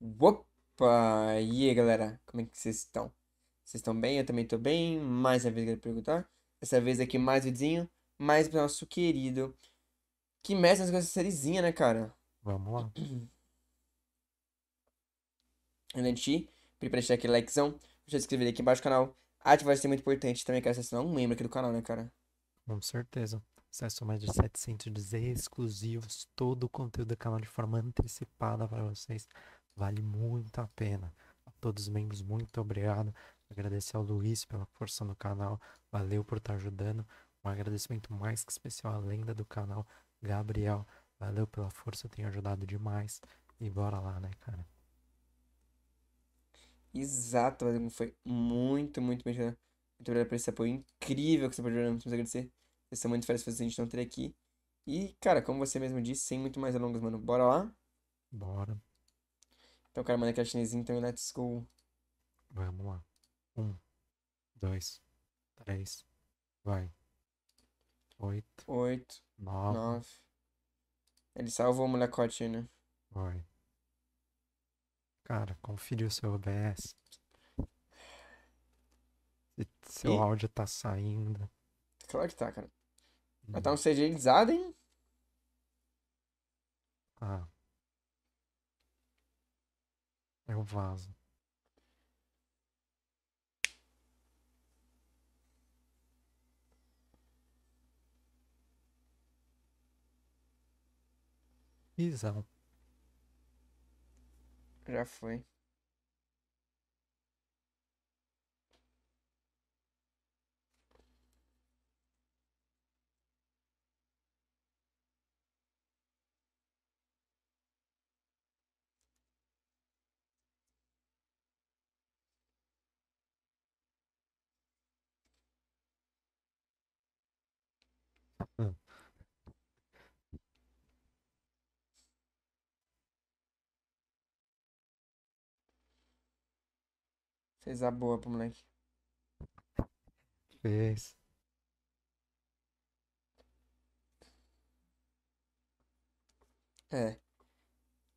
Opa! E aí, galera? Como é que vocês estão? Vocês estão bem? Eu também estou bem. Mais uma vez quero perguntar. Dessa vez aqui mais vizinho mais pro nosso querido. Que mestre nas coisas sériezinha, né, cara? Vamos lá. Garantir, pedir pra deixar aquele likezão, já se inscrever aqui embaixo do canal, ativar isso é muito importante também, é vocês um membro aqui do canal, né, cara? Com certeza. Acesso mais de 710 exclusivos, todo o conteúdo do canal de forma antecipada para vocês. Vale muito a pena. A todos os membros, muito obrigado. Agradecer ao Luiz pela força no canal. Valeu por estar tá ajudando. Um agradecimento mais que especial à lenda do canal, Gabriel. Valeu pela força, tem ajudado demais. E bora lá, né, cara? Exato, Foi muito, muito bem Muito obrigado por esse apoio incrível que você pode dar. Muito agradecer. Vocês são muito feliz por a gente não ter aqui. E, cara, como você mesmo disse, sem muito mais alongas, mano. Bora lá? Bora. Então, cara, mano, é que é chinesinho, então let's go. Vamos lá. Um, dois, tá. três, vai. Oito. Oito. Nove. nove. Ele salvou o molecote, né? Vai. Cara, conferiu o seu OBS. Se seu e? áudio tá saindo. Claro que tá, cara. Mas tá hum. um CG hein? Ah, eu é vazo. Visão. Já foi. Fez a boa pro moleque. Fez. É.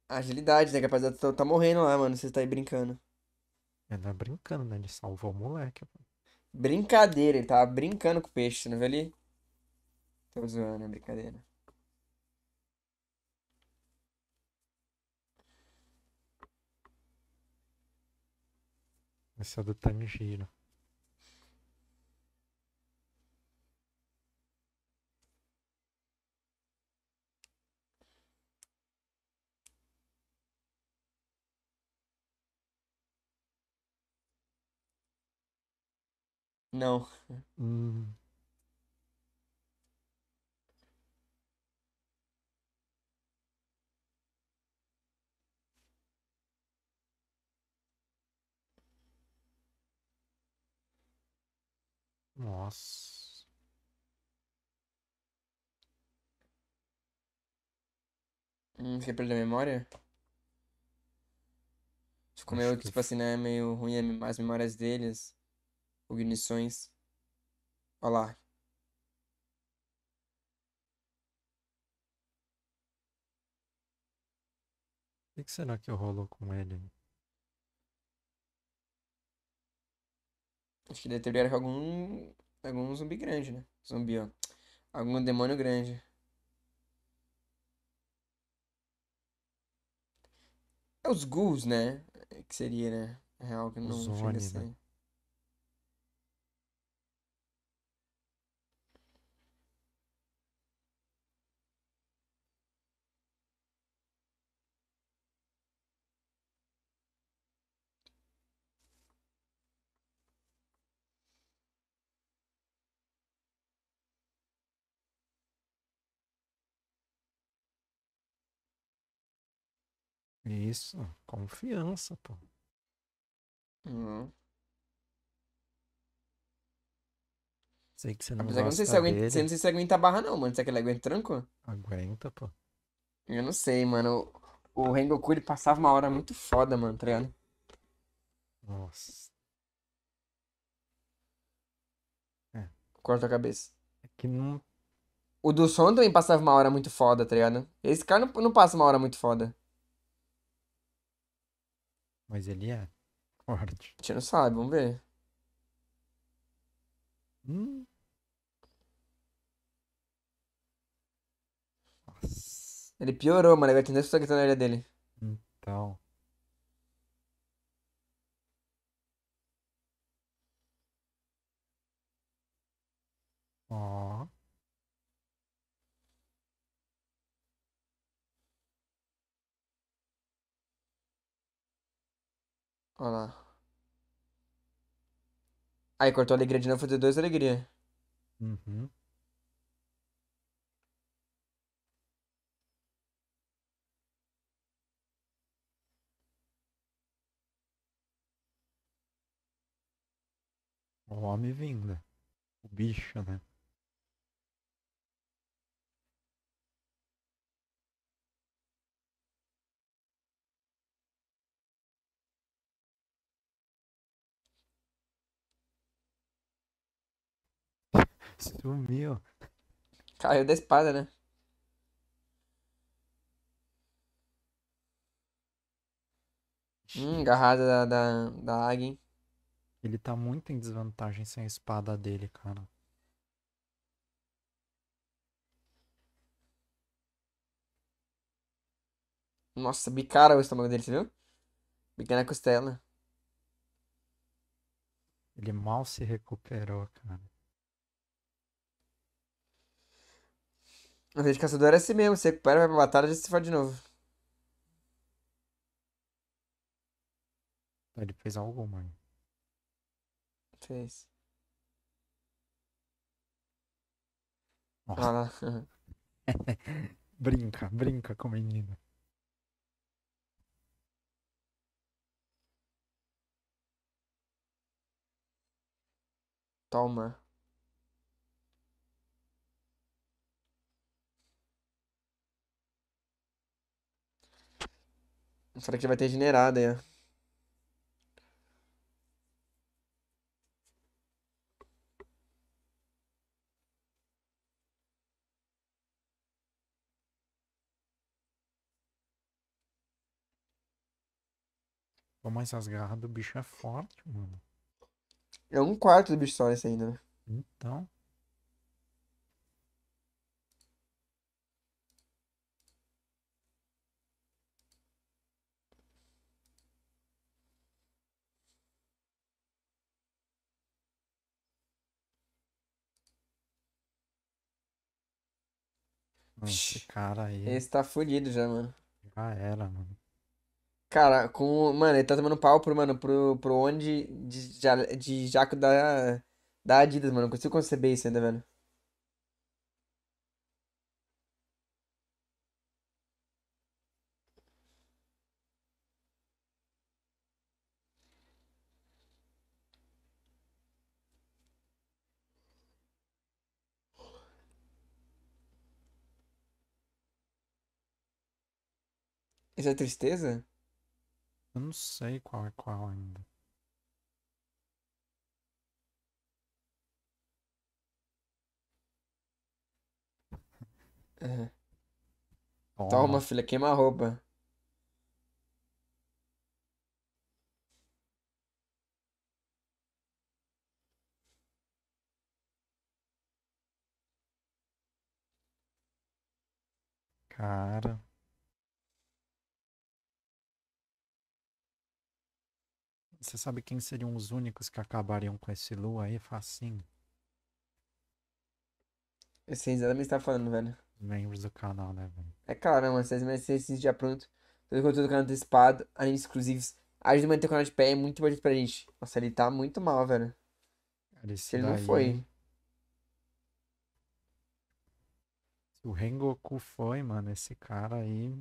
Agilidade, né? Capaz de tá, tá morrendo lá, mano. Você tá aí brincando. Ela é, é brincando, né? Ele salvou o moleque. Brincadeira, ele tava brincando com o peixe, você não viu ali? Tô zoando, é brincadeira. Essa é do Tanjiro. Não. Hum. Nossa. Hum, você perdeu a memória? Ficou meio, que... tipo assim, né? Meio ruim as memórias deles. Cognições. Olha lá. O que será que rolou com ele? Acho que deteriora com algum. algum zumbi grande, né? Zumbi, ó. Algum demônio grande. É os ghouls, né? Que seria, né? Real que não chega Né? Isso, confiança, pô. Hum. Sei que você não Apesar que não sei, se você não sei se aguenta a barra, não, mano. Será que ele aguenta tranco? Aguenta, pô. Eu não sei, mano. O, o Rengoku ele passava uma hora muito foda, mano, tá ligado? Nossa. É. Corta a cabeça. É que não. O do Son também passava uma hora muito foda, tá ligado? Esse cara não, não passa uma hora muito foda. Mas ele é forte. A gente não sabe, vamos ver. Hum. Nossa. Ele piorou, mano. Ele vai ter tendência que tá na área dele. Então. Olha lá. Aí cortou a alegria de novo, fazer dois alegria. Uhum. O homem vinda. O bicho, né? Sumiu. Caiu da espada, né? Hum, agarrada da, da, da águia, hein? Ele tá muito em desvantagem sem a espada dele, cara. Nossa, bicara o estômago dele, você viu? Bicando na costela. Ele mal se recuperou, cara. Na vez de caçador é assim mesmo, você recupera, vai pra batalha e já se faz de novo. Ele fez algo, mano. Fez. Nossa. Ah, brinca, brinca com o menino. Toma. Será que vai ter generada, é? Pô, mas as garras do bicho é forte, mano. É um quarto do bicho só esse ainda, né? Então. Esse cara aí. É Esse tá fudido já, mano. Já era, mano. Cara, com. Mano, ele tá tomando pau pro, mano, pro, pro onde de, de, de jaco da, da Adidas, mano. Não consigo conceber isso ainda, velho. é tristeza? Eu não sei qual é qual ainda. É. Toma. Toma, filha, queima a roupa. Cara. Você sabe quem seriam os únicos que acabariam com esse Lu aí, facinho? Vocês ainda me está falando, velho. Membros do canal, né, velho? É claro, né, mano. Vocês merecem esse já pronto. Todo conteúdo do canal antecipado, animes exclusivos. Ajuda a manter o canal de pé, é muito importante pra gente. Nossa, ele tá muito mal, velho. Cara, esse ele daí... não foi. Se o Rengoku foi, mano, esse cara aí.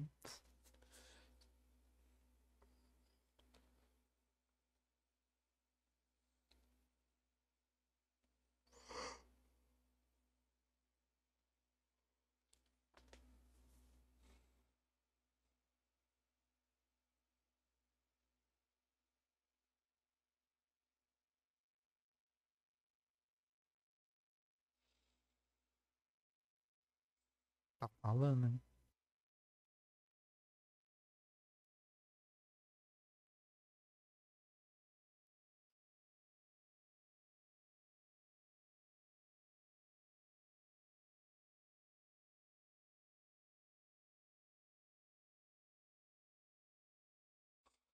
alanım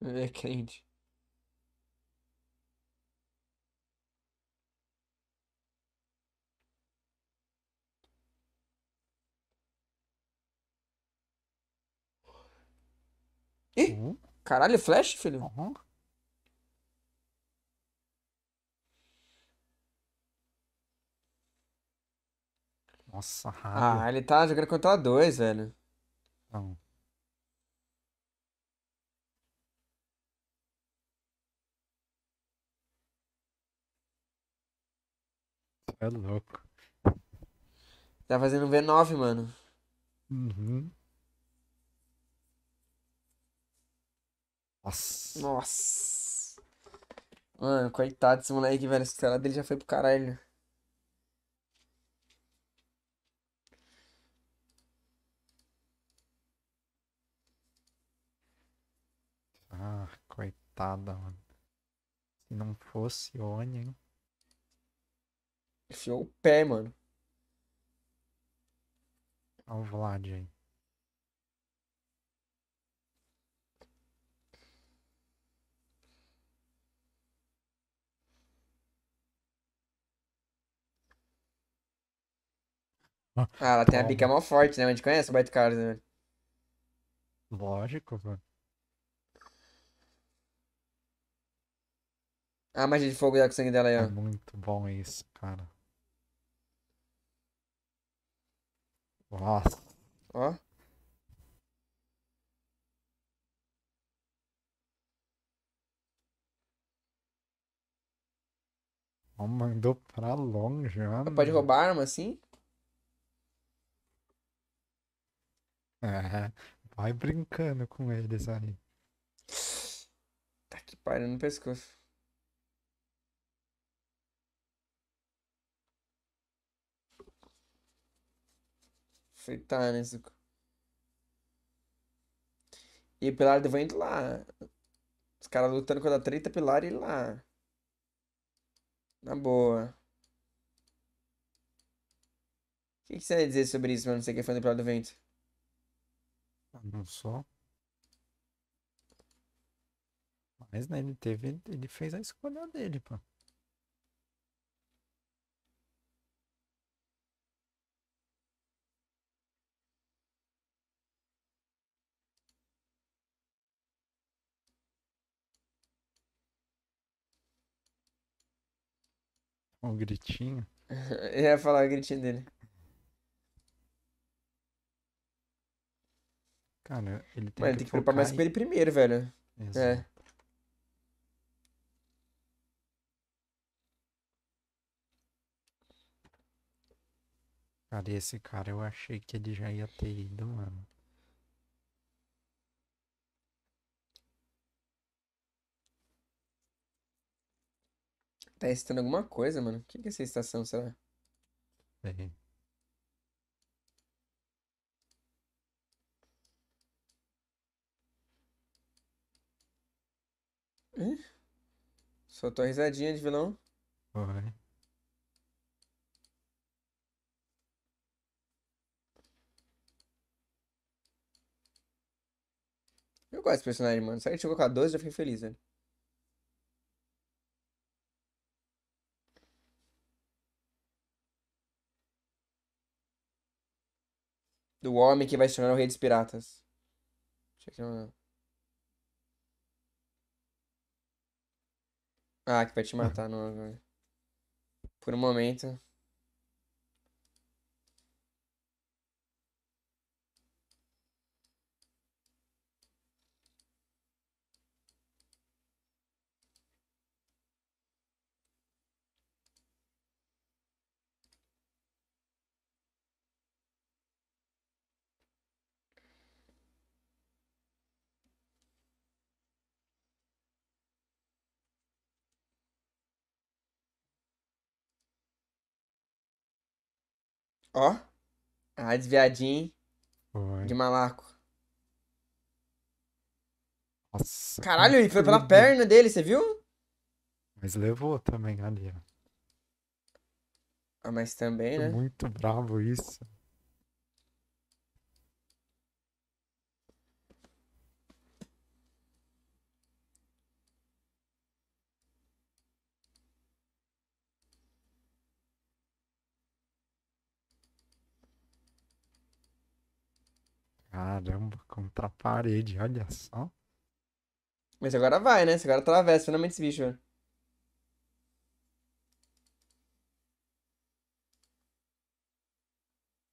Cage. Ih, uhum. caralho, flash, filho? Uhum. Nossa, raiva. Ah, ele tá jogando contra dois, velho. Não. É louco. Tá fazendo V9, mano. Uhum. Nossa. Nossa. Mano, coitado desse moleque, velho. Esse cara dele já foi pro caralho. Ah, coitada, mano. Se não fosse Oni, hein? Enfiou o pé, mano. Olha o Vlad aí. Ah, ela tem a bica mó forte, né? A gente conhece o Beto Carlos, né? Lógico, mano. ah magia de fogo dá com o sangue dela aí, ó. É muito bom isso, cara. Nossa. Ó. Oh, mandou pra longe, mano. Pode roubar arma assim? vai brincando com eles aí. Tá que pariu no pescoço. Feita, né, Zuko? E o Pilar do indo lá. Os caras lutando contra a treta, Pilar e lá. Na boa. O que, que você ia dizer sobre isso, mano? Você que é fã do Pilar do Vento? num só. Mas né, ele teve, ele fez a escolha dele, pô. Um gritinho. Eu ia falar o gritinho dele. Cara, ele tem que. tem que preparar mais com ele primeiro, velho. É. Cara, esse cara eu achei que ele já ia ter ido, mano. Tá excitando alguma coisa, mano? O que, que é essa estação, será? Bem. Ih, soltou a risadinha de vilão. Vai. Eu gosto desse personagem, mano. Será que ele chegou com a 12? Já fiquei feliz, velho. Do homem que vai se tornar o rei dos piratas. Deixa eu aqui Ah, que vai te matar, não, Por um momento. Ó. Ah, desviadinho. Foi. De malaco. Nossa. Caralho, ele foi pela Deus. perna dele, você viu? Mas levou também ali, ó. Ah, mas também, né? Muito bravo isso. Caramba, contra a parede, olha só. Mas agora vai, né? Esse agora atravessa finalmente esse bicho.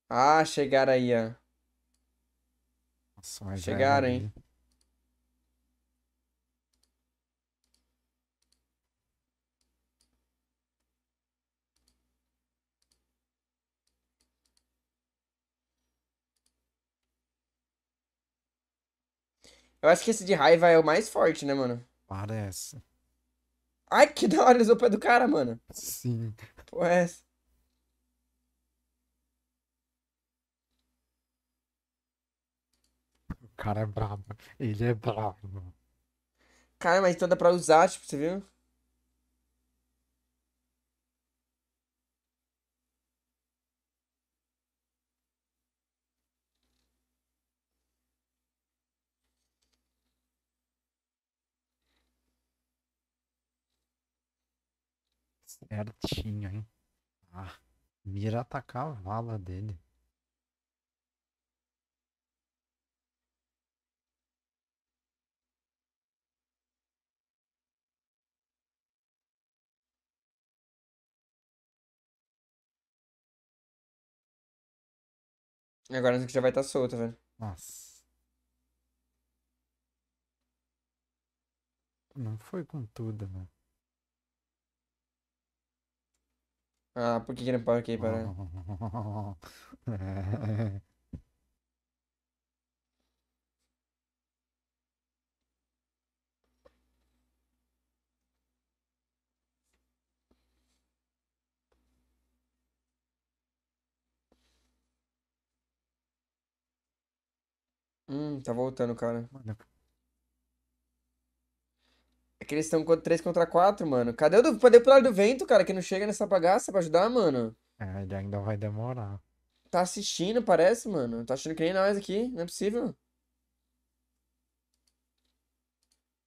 Ah, chegaram aí, ó. Nossa, é chegaram, aí... hein? Eu acho que esse de raiva é o mais forte, né, mano? Parece. Ai, que da hora, usou o pé do cara, mano. Sim. Pô, é essa. O cara é brabo. Ele é brabo. Cara, mas então dá pra usar, tipo, você viu? Certinho, hein? Ah, mira atacar a vala dele. E agora a gente já vai estar tá solto, velho. Nossa. Não foi com tudo, velho. Ah, por que não parou aqui, para. Hum, tá voltando, cara. Mano, que eles estão 3 contra 4, mano. Cadê o do, cadê o Pilar do Vento, cara, que não chega nessa bagaça pra ajudar, mano? É, ele ainda vai demorar. Tá assistindo, parece, mano. Tá achando que nem nós aqui. Não é possível.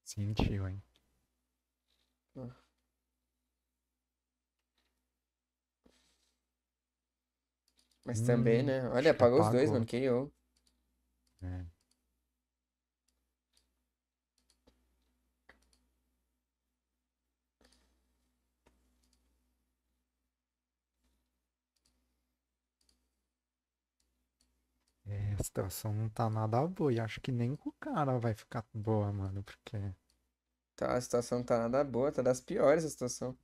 Sentiu, hein? Mas hum, também, né? Olha, apagou os dois, mano. KO. É. situação não tá nada boa. E acho que nem com o cara vai ficar boa, mano, porque. Tá, a situação não tá nada boa, tá das piores a situação.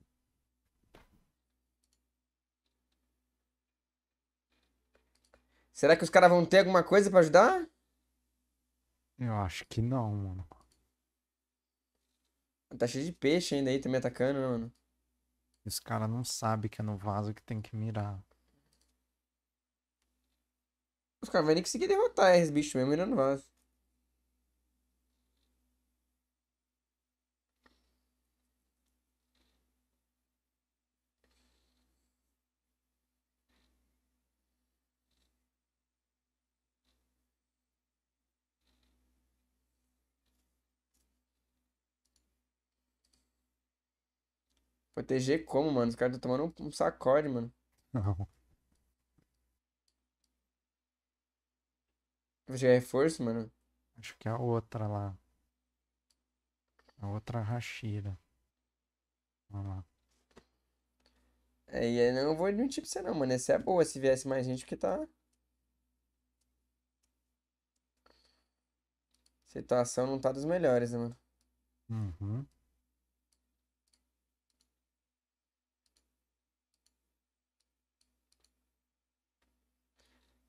Será que os caras vão ter alguma coisa para ajudar? Eu acho que não, mano. Tá cheio de peixe ainda aí, também atacando, né, mano? Os caras não sabem que é no vaso que tem que mirar. Os caras vão nem conseguir derrotar esses bichos mesmo, ainda não vai. Proteger como, mano? Os caras estão tomando um sacode, mano. Não. Vai chegar reforço, mano? Acho que é a outra lá. A outra rachira. Vamos lá. É, aí eu não vou admitir pra você não, mano. Essa é boa se viesse mais gente, porque tá. Situação não tá dos melhores, né, mano? Uhum.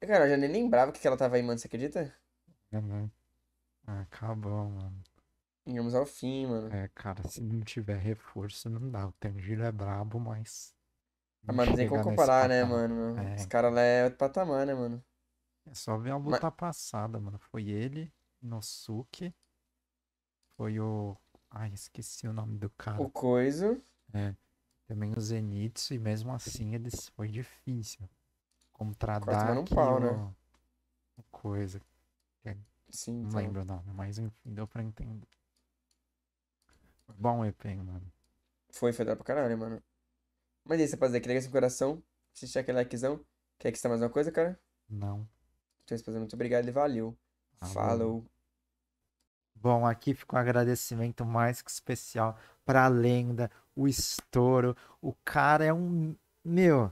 Cara, eu já nem lembrava o que ela tava aí, mano, você acredita? É, Ah, acabou, mano. Chegamos ao fim, mano. É, cara, se não tiver reforço, não dá. O Tanjiro é brabo, mas. Ah, mano, tem como comparar, né, mano? É. Esse cara lá é outro patamar, né, mano? É só ver a luta mas... passada, mano. Foi ele, Nosuke. Foi o. Ai, esqueci o nome do cara. O Coiso. É. Também o Zenitsu, e mesmo assim eles foi difícil. Como Tradak. Um pau, né? coisa. Sim, não então. lembro o nome, mas enfim, deu pra entender. Bom EP, mano. Foi, foi dar pra caralho, mano. Mas e aí, rapaziada, que liga seu coração, assistir aquele likezão. Quer que está mais uma coisa, cara? Não. Então, rapaziada, muito obrigado e valeu. Alô. Falou. Bom, aqui ficou um agradecimento mais que especial pra lenda, o estouro. O cara é um. Meu,